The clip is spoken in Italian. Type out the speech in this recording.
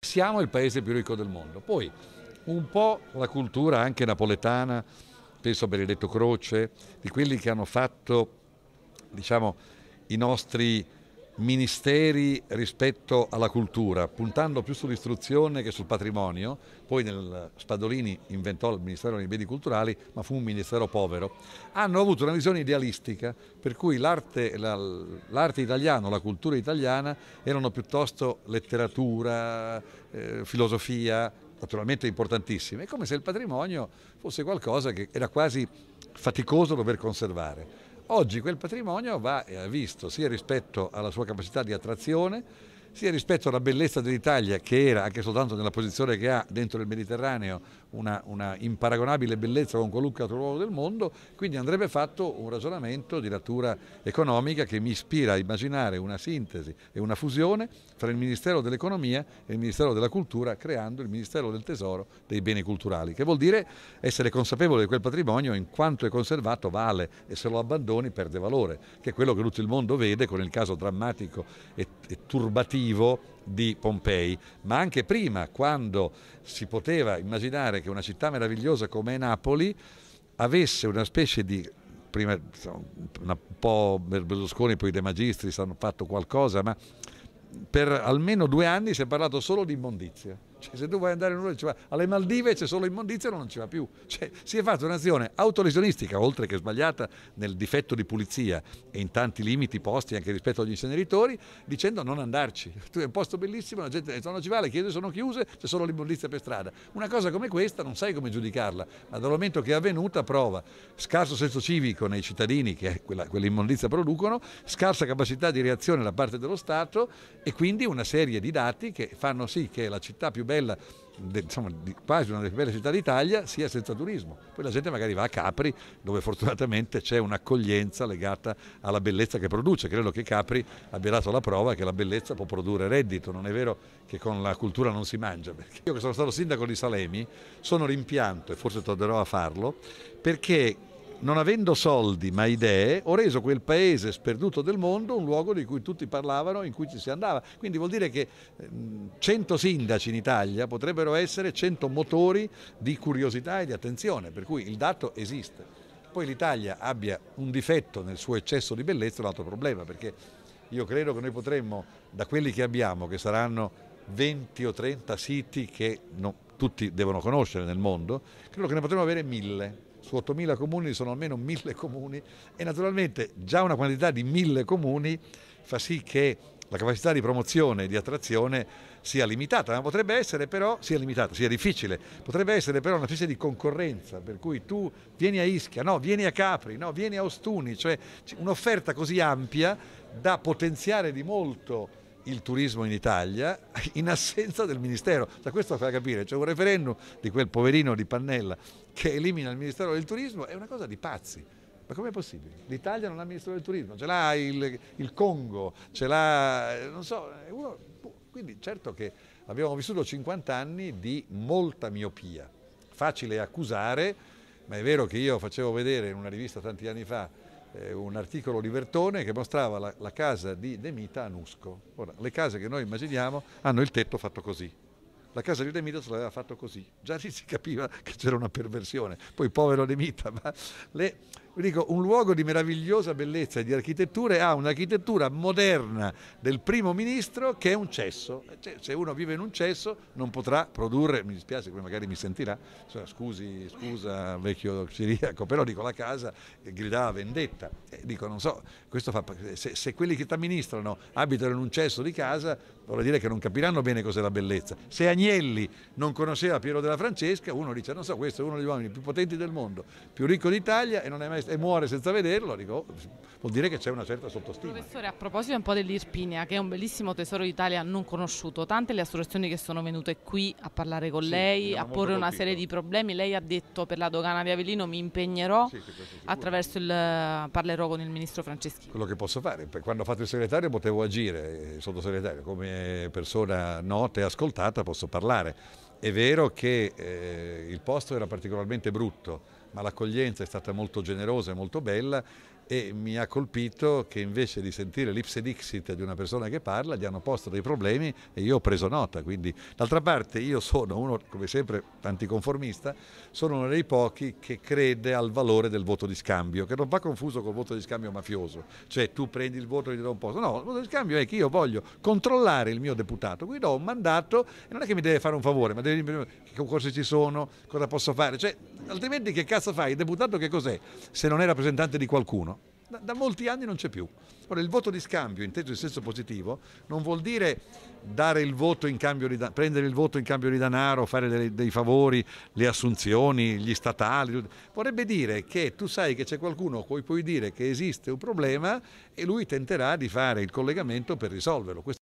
Siamo il paese più ricco del mondo, poi un po' la cultura anche napoletana, penso a Benedetto Croce, di quelli che hanno fatto diciamo, i nostri ministeri rispetto alla cultura, puntando più sull'istruzione che sul patrimonio, poi nel Spadolini inventò il Ministero dei Beni Culturali, ma fu un ministero povero, hanno avuto una visione idealistica per cui l'arte, italiana la cultura italiana erano piuttosto letteratura, eh, filosofia, naturalmente importantissime, come se il patrimonio fosse qualcosa che era quasi faticoso dover conservare. Oggi quel patrimonio va eh, visto sia rispetto alla sua capacità di attrazione, sia rispetto alla bellezza dell'Italia, che era anche soltanto nella posizione che ha dentro il Mediterraneo, una, una imparagonabile bellezza con qualunque altro luogo del mondo, quindi andrebbe fatto un ragionamento di natura economica che mi ispira a immaginare una sintesi e una fusione tra il Ministero dell'Economia e il Ministero della Cultura, creando il Ministero del Tesoro dei beni culturali, che vuol dire essere consapevole di quel patrimonio in quanto è conservato vale e se lo abbandoni perde valore, che è quello che tutto il mondo vede con il caso drammatico e, e turbativo attivo di Pompei, ma anche prima, quando si poteva immaginare che una città meravigliosa come Napoli avesse una specie di prima un po' Berlusconi, poi De Magistris hanno fatto qualcosa, ma per almeno due anni si è parlato solo di immondizia. Cioè, se tu vuoi andare in uno dici, alle Maldive c'è solo immondizia, non ci va più. Cioè, si è fatta un'azione autolesionistica, oltre che sbagliata nel difetto di pulizia e in tanti limiti posti anche rispetto agli inceneritori, dicendo non andarci. Tu è un posto bellissimo, la gente non ci va, le chiese sono chiuse, c'è solo l'immondizia per strada. Una cosa come questa non sai come giudicarla, ma dal momento che è avvenuta prova scarso senso civico nei cittadini che quella, quell'immondizia producono, scarsa capacità di reazione da parte dello Stato e quindi una serie di dati che fanno sì che la città più bella De, insomma, di, quasi una delle più belle città d'Italia, sia senza turismo. Poi la gente magari va a Capri, dove fortunatamente c'è un'accoglienza legata alla bellezza che produce. Credo che Capri abbia dato la prova che la bellezza può produrre reddito. Non è vero che con la cultura non si mangia. Perché io che sono stato sindaco di Salemi sono rimpianto, e forse tornerò a farlo, perché non avendo soldi ma idee, ho reso quel paese sperduto del mondo un luogo di cui tutti parlavano, in cui ci si andava. Quindi vuol dire che 100 ehm, sindaci in Italia potrebbero essere 100 motori di curiosità e di attenzione, per cui il dato esiste. Poi l'Italia abbia un difetto nel suo eccesso di bellezza è un altro problema, perché io credo che noi potremmo, da quelli che abbiamo, che saranno 20 o 30 siti che no, tutti devono conoscere nel mondo, credo che ne potremmo avere mille su 8.000 comuni sono almeno 1.000 comuni e naturalmente già una quantità di 1.000 comuni fa sì che la capacità di promozione e di attrazione sia limitata, ma potrebbe essere però, sia limitata, sia difficile, potrebbe essere però una specie di concorrenza, per cui tu vieni a Ischia, no, vieni a Capri, no, vieni a Ostuni, cioè un'offerta così ampia da potenziare di molto il turismo in Italia in assenza del Ministero. Da questo fa capire, c'è un referendum di quel poverino di Pannella che elimina il Ministero del Turismo, è una cosa di pazzi. Ma com'è possibile? L'Italia non ha il Ministero del Turismo, ce l'ha il, il Congo, ce l'ha, eh, non so, uno, boh, quindi certo che abbiamo vissuto 50 anni di molta miopia, facile accusare, ma è vero che io facevo vedere in una rivista tanti anni fa eh, un articolo di Vertone che mostrava la, la casa di Demita a Nusco. Ora, le case che noi immaginiamo hanno il tetto fatto così, la casa di Demita se l'aveva fatto così, già lì si capiva che c'era una perversione, poi povero Demita, ma le, dico, un luogo di meravigliosa bellezza e di architetture ha un'architettura moderna del primo ministro che è un cesso. Cioè, se uno vive in un cesso non potrà produrre, mi dispiace che magari mi sentirà, scusi, scusa vecchio ciriaco, però dico la casa gridava vendetta. Eh, dico, non so, questo fa, se, se quelli che ti amministrano abitano in un cesso di casa, vuol dire che non capiranno bene cos'è la bellezza. Se Agnelli non conosceva Piero della Francesca, uno dice, non so, questo è uno degli uomini più potenti del mondo, più ricco d'Italia e non è mai e muore senza vederlo, dico, vuol dire che c'è una certa sottostima. Professore, a proposito un po' dell'Irpinia, che è un bellissimo tesoro d'Italia non conosciuto, tante le associazioni che sono venute qui a parlare con sì, lei, a porre una serie di problemi, lei ha detto per la dogana di Avellino mi impegnerò sì, sì, attraverso il parlerò con il ministro Franceschini. Quello che posso fare, quando ho fatto il segretario potevo agire, il eh, sottosegretario, come persona nota e ascoltata posso parlare. È vero che eh, il posto era particolarmente brutto, ma l'accoglienza è stata molto generosa e molto bella e mi ha colpito che invece di sentire l'ipse dixit di una persona che parla gli hanno posto dei problemi e io ho preso nota. Quindi, d'altra parte io sono uno, come sempre, anticonformista, sono uno dei pochi che crede al valore del voto di scambio, che non va confuso col voto di scambio mafioso, cioè tu prendi il voto e gli do un posto. No, il voto di scambio è che io voglio controllare il mio deputato, qui do un mandato e non è che mi deve fare un favore, ma deve dire che concorsi ci sono, cosa posso fare, cioè, altrimenti che cazzo fai? Il deputato che cos'è se non è rappresentante di qualcuno? da, da molti anni non c'è più. Ora, il voto di scambio, inteso in senso positivo, non vuol dire il di, prendere il voto in cambio di denaro, fare dei, dei favori, le assunzioni, gli statali. Vorrebbe dire che tu sai che c'è qualcuno a cui puoi dire che esiste un problema e lui tenterà di fare il collegamento per risolverlo. Questo